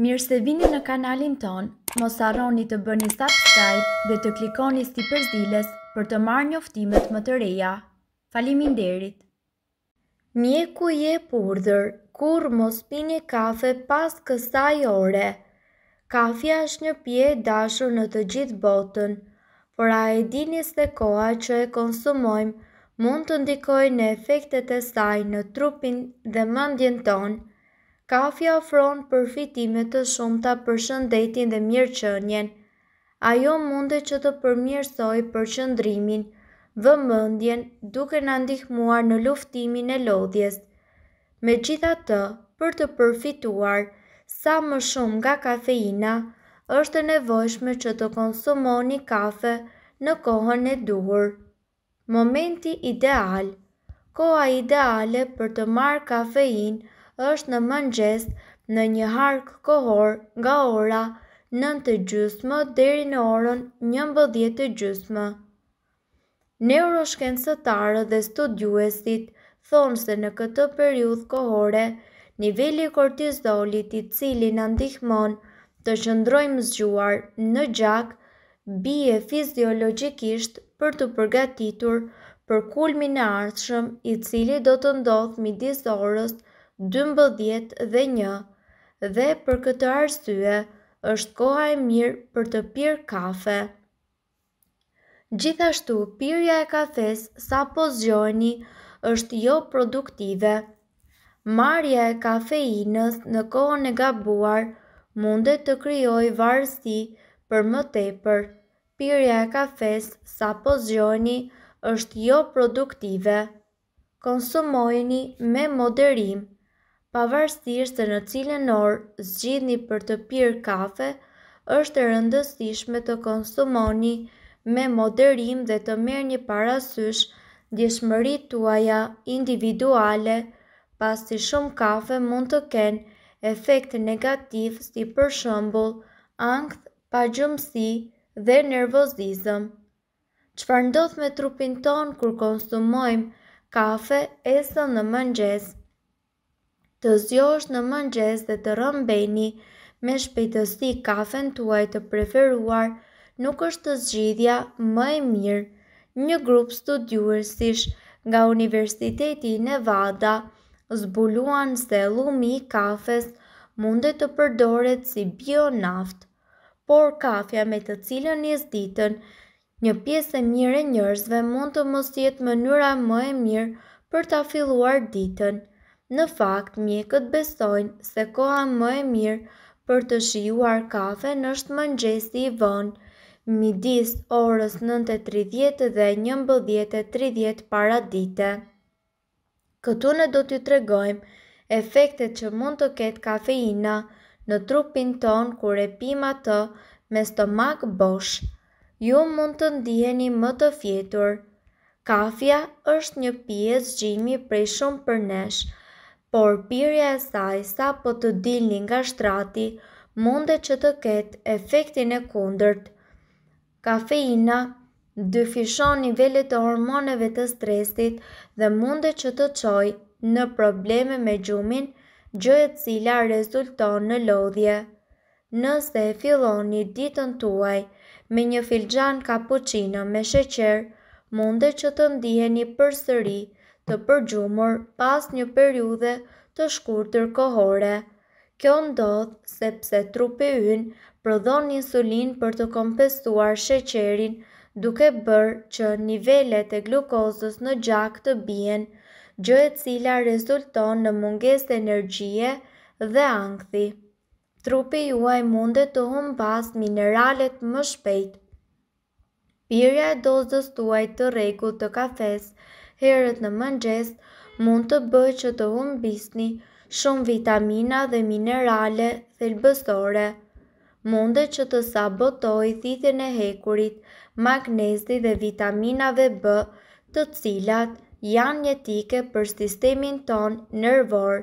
Mirë se vini në kanalin ton, mos arroni të bëni subscribe dhe të klikoni si përzilës për të marrë njoftimet më të reja. Falimin derit! Mjeku je purdër, kur mos pini kafe pas kësaj ore. Kafja është një pje dashur në të gjithë botën, por a e dini se koha që e konsumojmë mund të ndikoj në efektet e saj në trupin dhe mandjen tonë, kafja ofron përfitimet të shumëta për shëndetin dhe mirëqënjen. Ajo munde që të përmjërsoj për qëndrimin, mëndjen duke në ndihmuar në luftimin e lodhjes. Me gjitha të, për të përfituar, sa më shumë nga kafeina, është nevojshme që të konsumoni kafe në kohën e duhur. Momenti ideal Koha ideale për të marrë kafeinë është në mëngjes në një hark kohor nga ora 9 gjysmë deri në orën 11 gjysmë. Neuroshkencëtarë dhe studiuesit thonë se në këtë periud kohore, nivelli kortizolit i cili në ndihmon të qëndrojmë zgjuar në gjak, bie fiziologikisht për të përgatitur për kulmin e ardhshëm i cili do të ndodhë midis orës 12 12 dhe 1 dhe për këtë arsye është koha e mirë për të pirë kafe. Gjithashtu, pirja e kafes sa po zgjoni është jo produktive. Marja e kafeinës në kohën e gabuar mundet të kryoj varësi për më tepër. Pirja e kafes sa po zgjoni është jo produktive. Konsumojni me moderim pavarësisht se në cilën orë zgjidhni për të pirë kafe, është e rëndësishme të konsumoni me moderim dhe të merrni një parasysh ndjeshmëritë tuaja individuale, pasi shumë kafe mund të kenë efekte negative si për shembull ankth, pagjumësi dhe nervozizëm. Çfarë ndodh me trupin ton kur konsumojmë kafe, esën në mëngjes? të zjosh në mëngjes dhe të rëmbeni me shpejtësi kafen tuaj të preferuar, nuk është të zgjidhja më e mirë. Një grup studiuesish nga Universiteti Nevada zbuluan se lumi i kafes mund të përdoret si bionaft, por kafja me të cilën njës ditën, një pjesë e mire njërzve mund të mos jetë mënyra më e mirë për ta filluar ditën. Në fakt, mjekët besojnë se koha më e mirë për të shijuar kafe nështë mëngjesi i vonë, midis orës 9.30 dhe 11.30 para dite. Këtu ne do t'ju tregojmë efektet që mund të ketë kafeina në trupin ton kur e pima të me stomak bosh. Ju mund të ndiheni më të fjetur. Kafja është një pjesë gjimi prej shumë për neshë, por pyrja e saj sa po të dilni nga shtrati, mundet që të ketë efektin e kundërt. Kafeina dëfishon nivellit të hormoneve të stresit dhe mundet që të qoj në probleme me gjumin, gjëhet cila rezulton në lodhje. Nëse e fillon një ditën tuaj me një filgjan kapucina me sheqer, mundet që të ndiheni një përsëri të përgjumur pas një periude të shkurtër kohore. Kjo ndodh sepse trupi ynë prodhon insulin për të kompensuar sheqerin, duke bërë që nivellet e glukozës në gjak të bien, gjë e cila rezulton në mungesë energjie dhe ankthi. Trupi juaj mundet të humbas mineralet më shpejt. Pirja e dozës tuaj të rregullt të kafesë herët në mëngjes mund të bëjë që të humbisni shumë vitamina dhe minerale thelbësore. Munde që të sabotoj thithin e hekurit, magnezi dhe vitaminave B të cilat janë njetike për sistemin ton nërvor.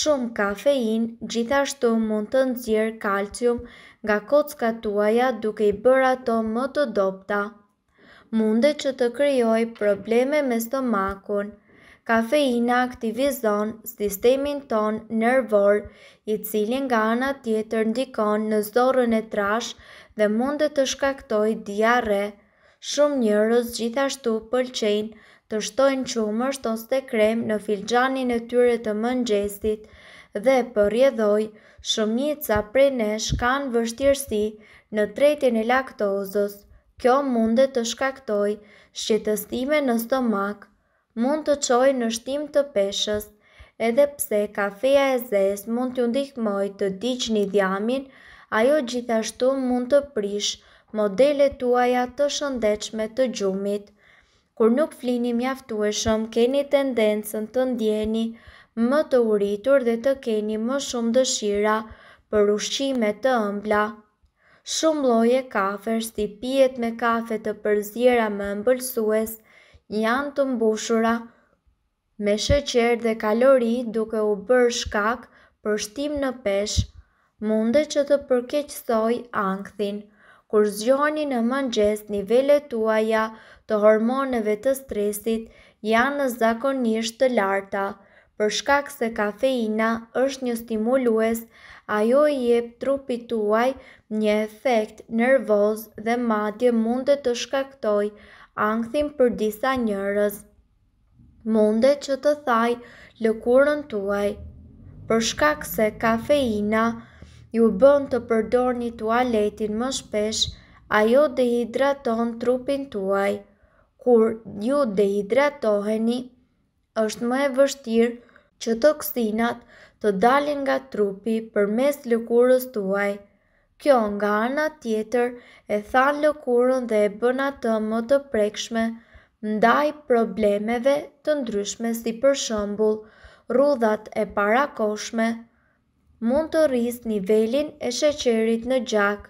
Shumë kafein gjithashtu mund të nëzirë kalcium nga kockatuaja duke i bëra to më të dopta mundet që të kryoj probleme me stomakun. Kafeina aktivizon sistemin ton nervor i cilin nga ana tjetër ndikon në zorën e trash dhe mundet të shkaktoj diare. Shumë njërës gjithashtu pëlqen të shtojnë qumër shtos të krem në filxanin e tyre të mëngjesit dhe përjedhoj shumica prej nesh kanë vështirësi në tretjen e laktozës. Kjo munde të shkaktoj shqetësime në stomak, mund të qoj në shtim të peshës, edhe pse kafeja e zes mund të ndihmoj të diq një dhjamin, ajo gjithashtu mund të prish modele tuaja të shëndechme të gjumit. Kur nuk flini mjaftueshëm, keni tendencën të ndjeni më të uritur dhe të keni më shumë dëshira për ushqime të ëmbla shumë loje kafe si i pjet me kafe të përzjera me mbëlsues, janë të mbushura me sheqer dhe kalori duke u bërë shkak për shtim në pesh, mundet që të përkeqësoj angthin, kur zgjoni në mëngjes nivele tuaja të hormoneve të stresit janë në zakonisht të larta, për shkak se kafeina është një stimulues ajo i jep trupit tuaj një efekt nervoz dhe madje mundet të shkaktoj angthin për disa njërës. Mundet që të thaj lëkurën tuaj. Për shkak se kafeina ju bën të përdor një tualetin më shpesh, ajo dehidraton trupin tuaj. Kur ju dehidratoheni, është më e vështirë që toksinat të dalin nga trupi për mes lëkurës tuaj. Kjo nga ana tjetër e than lëkurën dhe e bëna të më të prekshme, ndaj problemeve të ndryshme si për shëmbull, rudhat e parakoshme, mund të rris nivelin e sheqerit në gjak,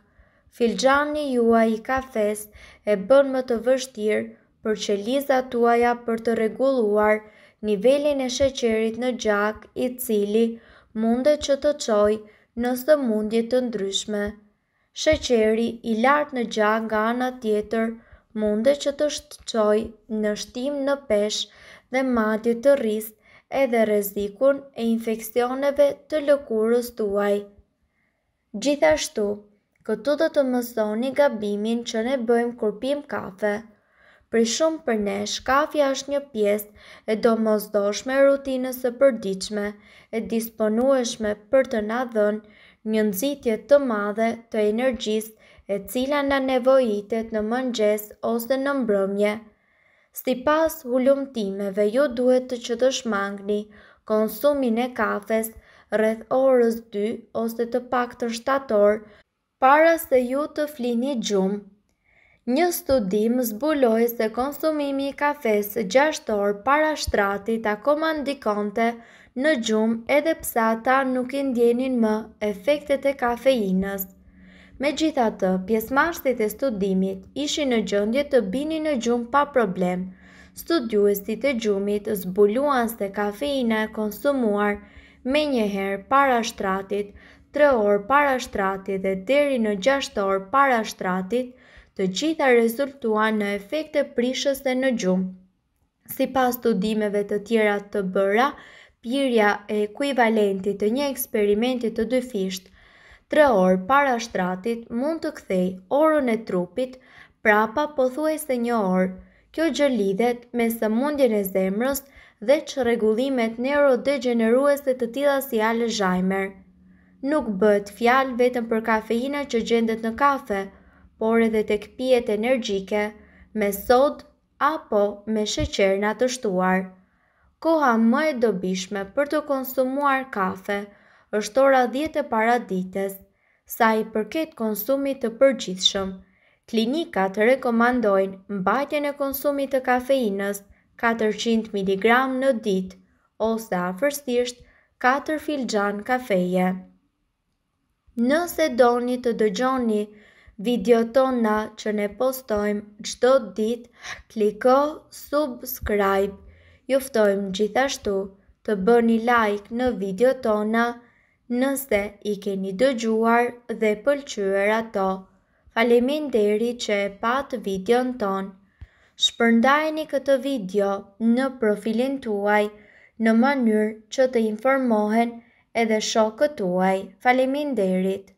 filxani juaj i kafes e bën më të vështirë për qelizat tuaja për të reguluar nivelin e sheqerit në gjak i cili mundet që të qoj nësë të mundjet të ndryshme. Sheqeri i lartë në gjak nga ana tjetër mundet që të shtëqoj në shtim në pesh dhe madje të rrist edhe rezikun e infekcioneve të lëkurës tuaj. Gjithashtu, këtu do të mësoni gabimin që ne bëjmë kurpim kafe. Për shumë për ne, shkafja është një pjesë e do mos rutinës së përdiqme e disponueshme për të na dhënë një nëzitje të madhe të energjisë e cila në nevojitet në mëngjes ose në mbrëmje. Si pas hulumtimeve ju duhet të që të shmangni konsumin e kafes rreth orës 2 ose të pak të shtator, para se ju të flini gjumë. Një studim zbuloj se konsumimi i kafes 6 orë para shtratit akoma ndikonte në gjumë edhe psa ta nuk i ndjenin më efektet e kafeinës. Me gjitha të, pjesmashtit e studimit ishi në gjëndje të bini në gjumë pa problem. Studiuesit e gjumit zbuluan se kafeina e konsumuar me njëherë para shtratit, 3 orë para shtratit dhe deri në 6 orë para shtratit – të gjitha rezultuan në efekte prishës dhe në gjumë. Si pas studimeve të tjera të bëra, pirja e ekuivalentit të një eksperimentit të dyfisht, tre orë para shtratit mund të kthej orën e trupit, prapa po thuaj se një orë. Kjo gjë lidhet me së mundjen e zemrës dhe që regullimet neurodegeneruese të tila si Alzheimer. Nuk bët fjalë vetëm për kafeina që gjendet në kafe, por edhe tek pijet energjike me sod apo me sheqer natështuar. Koha më e dobishme për të konsumuar kafe është ora 10 e para ditës, sa i përket konsumit të përgjithshëm. Klinikat rekomandojnë mbajtjen e konsumit të kafeinës 400 mg në ditë ose afërsisht 4 filxhan kafeje. Nëse doni të dëgjoni video tona që ne postojmë gjdo dit, kliko subscribe. Juftojmë gjithashtu të bëni like në video tona nëse i keni dëgjuar dhe pëlqyër ato. Falemin deri që e patë video në tonë. Shpërndajni këtë video në profilin tuaj në mënyrë që të informohen edhe shokët tuaj. Falemin derit.